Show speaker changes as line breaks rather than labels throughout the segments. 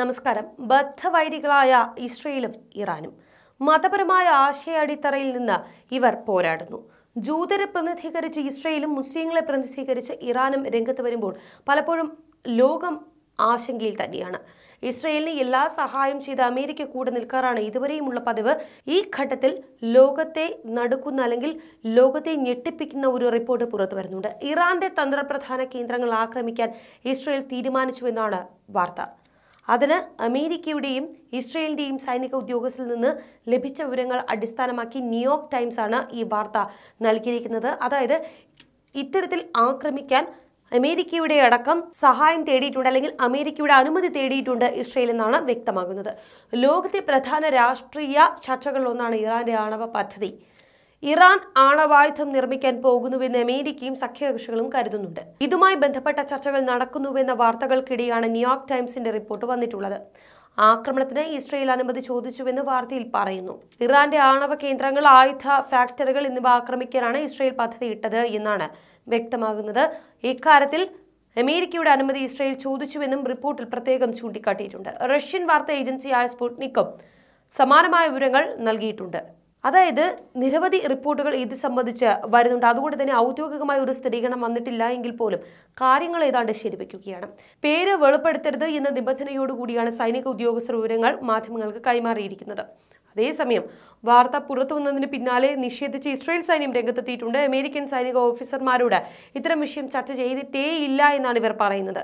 നമസ്കാരം ബദ്ധവൈരികളായ ഇസ്രയേലും ഇറാനും മതപരമായ ആശയ അടിത്തറയിൽ നിന്ന് ഇവർ പോരാടുന്നു ജൂതരെ പ്രതിനിധീകരിച്ച് ഇസ്രയേലും മുസ്ലിങ്ങളെ പ്രതിനിധീകരിച്ച് ഇറാനും രംഗത്ത് വരുമ്പോൾ പലപ്പോഴും ലോകം ആശങ്കയിൽ തന്നെയാണ് ഇസ്രയേലിന് എല്ലാ സഹായം ചെയ്ത് അമേരിക്ക കൂടെ നിൽക്കാറാണ് ഇതുവരെയുമുള്ള പതിവ് ഈ ഘട്ടത്തിൽ ലോകത്തെ നടുക്കുന്ന അല്ലെങ്കിൽ ലോകത്തെ ഞെട്ടിപ്പിക്കുന്ന ഒരു റിപ്പോർട്ട് പുറത്തു വരുന്നുണ്ട് ഇറാന്റെ തന്ത്രപ്രധാന കേന്ദ്രങ്ങൾ ആക്രമിക്കാൻ ഇസ്രയേൽ എന്നാണ് വാർത്ത അതിന് അമേരിക്കയുടെയും ഇസ്രയേലിൻ്റെയും സൈനിക ഉദ്യോഗസ്ഥരിൽ നിന്ന് ലഭിച്ച വിവരങ്ങൾ അടിസ്ഥാനമാക്കി ന്യൂയോർക്ക് ടൈംസ് ആണ് ഈ വാർത്ത നൽകിയിരിക്കുന്നത് അതായത് ഇത്തരത്തിൽ ആക്രമിക്കാൻ അമേരിക്കയുടെ അടക്കം സഹായം തേടിയിട്ടുണ്ട് അല്ലെങ്കിൽ അമേരിക്കയുടെ അനുമതി തേടിയിട്ടുണ്ട് ഇസ്രയേൽ എന്നാണ് വ്യക്തമാകുന്നത് ലോകത്തെ പ്രധാന രാഷ്ട്രീയ ചർച്ചകളിലൊന്നാണ് ഇറാന്റെ ആണവ പദ്ധതി ഇറാൻ ആണവായുധം നിർമ്മിക്കാൻ പോകുന്നുവെന്ന് അമേരിക്കയും സഖ്യകക്ഷികളും കരുതുന്നുണ്ട് ഇതുമായി ബന്ധപ്പെട്ട ചർച്ചകൾ നടക്കുന്നുവെന്ന വാർത്തകൾക്കിടെയാണ് ന്യൂയോർക്ക് ടൈംസിന്റെ റിപ്പോർട്ട് വന്നിട്ടുള്ളത് ആക്രമണത്തിന് ഇസ്രയേൽ അനുമതി ചോദിച്ചുവെന്ന് വാർത്തയിൽ പറയുന്നു ഇറാന്റെ ആണവ കേന്ദ്രങ്ങൾ ആയുധ ഫാക്ടറികൾ എന്നിവ ആക്രമിക്കാനാണ് ഇസ്രയേൽ പദ്ധതിയിട്ടത് എന്നാണ് വ്യക്തമാകുന്നത് ഇക്കാര്യത്തിൽ അമേരിക്കയുടെ അനുമതി ഇസ്രയേൽ ചോദിച്ചുവെന്നും റിപ്പോർട്ടിൽ പ്രത്യേകം ചൂണ്ടിക്കാട്ടിയിട്ടുണ്ട് റഷ്യൻ വാർത്താ ഏജൻസിയായ സ്പുട്നിക്കും സമാനമായ വിവരങ്ങൾ നൽകിയിട്ടുണ്ട് അതായത് നിരവധി റിപ്പോർട്ടുകൾ ഇത് സംബന്ധിച്ച് വരുന്നുണ്ട് അതുകൊണ്ട് തന്നെ ഔദ്യോഗികമായ ഒരു സ്ഥിരീകരണം വന്നിട്ടില്ല എങ്കിൽ പോലും കാര്യങ്ങൾ ഏതാണ്ട് ശരിവയ്ക്കുകയാണ് പേര് വെളിപ്പെടുത്തരുത് എന്ന നിബന്ധനയോടുകൂടിയാണ് സൈനിക ഉദ്യോഗസ്ഥർ വിവരങ്ങൾ മാധ്യമങ്ങൾക്ക് കൈമാറിയിരിക്കുന്നത് അതേസമയം വാർത്ത പുറത്തു വന്നതിന് പിന്നാലെ നിഷേധിച്ച് ഇസ്രായേൽ സൈന്യം രംഗത്തെത്തിയിട്ടുണ്ട് അമേരിക്കൻ സൈനിക ഓഫീസർമാരോട് ഇത്തരം വിഷയം ചർച്ച ഇല്ല എന്നാണ് ഇവർ പറയുന്നത്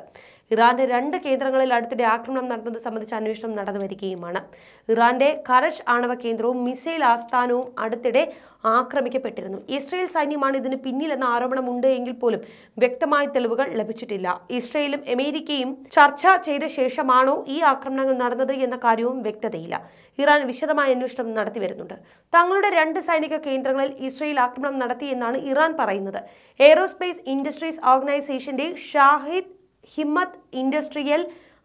ഇറാന്റെ രണ്ട് കേന്ദ്രങ്ങളിൽ അടുത്തിടെ ആക്രമണം നടന്നത് സംബന്ധിച്ച അന്വേഷണം നടന്നുവരികയുമാണ് ഇറാന്റെ കരഷ് ആണവ കേന്ദ്രവും മിസൈൽ ആസ്ഥാനവും അടുത്തിടെ ആക്രമിക്കപ്പെട്ടിരുന്നു ഇസ്രയേൽ സൈന്യമാണ് ഇതിന് പിന്നിലെന്ന ആരോപണമുണ്ട് എങ്കിൽ പോലും വ്യക്തമായ തെളിവുകൾ ലഭിച്ചിട്ടില്ല ഇസ്രയേലും അമേരിക്കയും ചർച്ച ചെയ്ത ശേഷമാണോ ഈ ആക്രമണങ്ങൾ നടന്നത് എന്ന കാര്യവും വ്യക്തതയില്ല ഇറാൻ വിശദമായ അന്വേഷണം നടത്തി വരുന്നുണ്ട് തങ്ങളുടെ രണ്ട് സൈനിക കേന്ദ്രങ്ങളിൽ ഇസ്രയേൽ ആക്രമണം നടത്തി എന്നാണ് ഇറാൻ പറയുന്നത് എയ്റോസ്പേസ് ഇൻഡസ്ട്രീസ് ഓർഗനൈസേഷന്റെ ഷാഹിദ് ഹിമ്മത്ത് ഇൻഡസ്ട്രിയൽ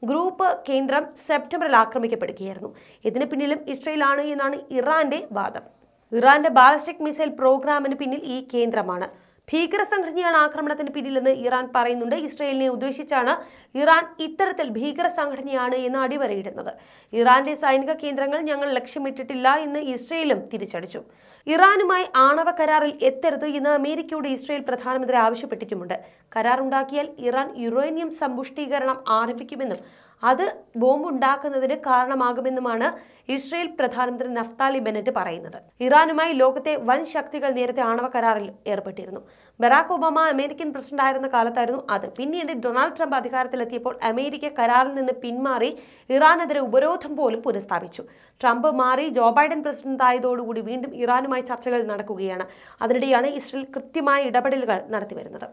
ഗ്രൂപ്പ് കേന്ദ്രം സെപ്റ്റംബറിൽ ആക്രമിക്കപ്പെടുകയായിരുന്നു ഇതിന് പിന്നിലും ഇസ്രയേലാണ് എന്നാണ് ഇറാന്റെ വാദം ഇറാന്റെ ബാലിസ്റ്റിക് മിസൈൽ പ്രോഗ്രാമിന് പിന്നിൽ ഈ കേന്ദ്രമാണ് ഭീകര സംഘടനയാണ് ആക്രമണത്തിന് പിന്നിലെന്ന് ഇറാൻ പറയുന്നുണ്ട് ഇസ്രയേലിനെ ഉദ്ദേശിച്ചാണ് ഇറാൻ ഇത്തരത്തിൽ ഭീകര സംഘടനയാണ് എന്ന് അടിവരയിടുന്നത് ഇറാന്റെ സൈനിക കേന്ദ്രങ്ങൾ ഞങ്ങൾ ലക്ഷ്യമിട്ടിട്ടില്ല എന്ന് ഇസ്രയേലും തിരിച്ചടിച്ചു ഇറാനുമായി ആണവ കരാറിൽ എത്തരുത് എന്ന് അമേരിക്കയോട് ഇസ്രയേൽ പ്രധാനമന്ത്രി ആവശ്യപ്പെട്ടിട്ടുമുണ്ട് കരാറുണ്ടാക്കിയാൽ ഇറാൻ യുറേനിയം സമ്പുഷ്ടീകരണം ആരംഭിക്കുമെന്നും അത് ബോംബ് ഉണ്ടാക്കുന്നതിന് കാരണമാകുമെന്നുമാണ് ഇസ്രയേൽ പ്രധാനമന്ത്രി നഫ്താലി ബെനറ്റ് പറയുന്നത് ഇറാനുമായി ലോകത്തെ വൻ ശക്തികൾ നേരത്തെ ആണവ കരാറിൽ ഏർപ്പെട്ടിരുന്നു ബറാക് ഒബാമ അമേരിക്കൻ പ്രസിഡന്റ് ആയിരുന്ന കാലത്തായിരുന്നു അത് പിന്നീട് ഡൊണാൾഡ് ട്രംപ് അധികാരത്തിലെത്തിയപ്പോൾ അമേരിക്ക കരാറിൽ നിന്ന് പിന്മാറി ഇറാനെതിരെ ഉപരോധം പോലും പുനഃസ്ഥാപിച്ചു ട്രംപ് മാറി ജോ ബൈഡൻ പ്രസിഡന്റ് ആയതോടുകൂടി വീണ്ടും ഇറാനുമായി ചർച്ചകൾ നടക്കുകയാണ് അതിനിടെയാണ് ഇസ്രയേൽ കൃത്യമായ ഇടപെടലുകൾ നടത്തിവരുന്നത്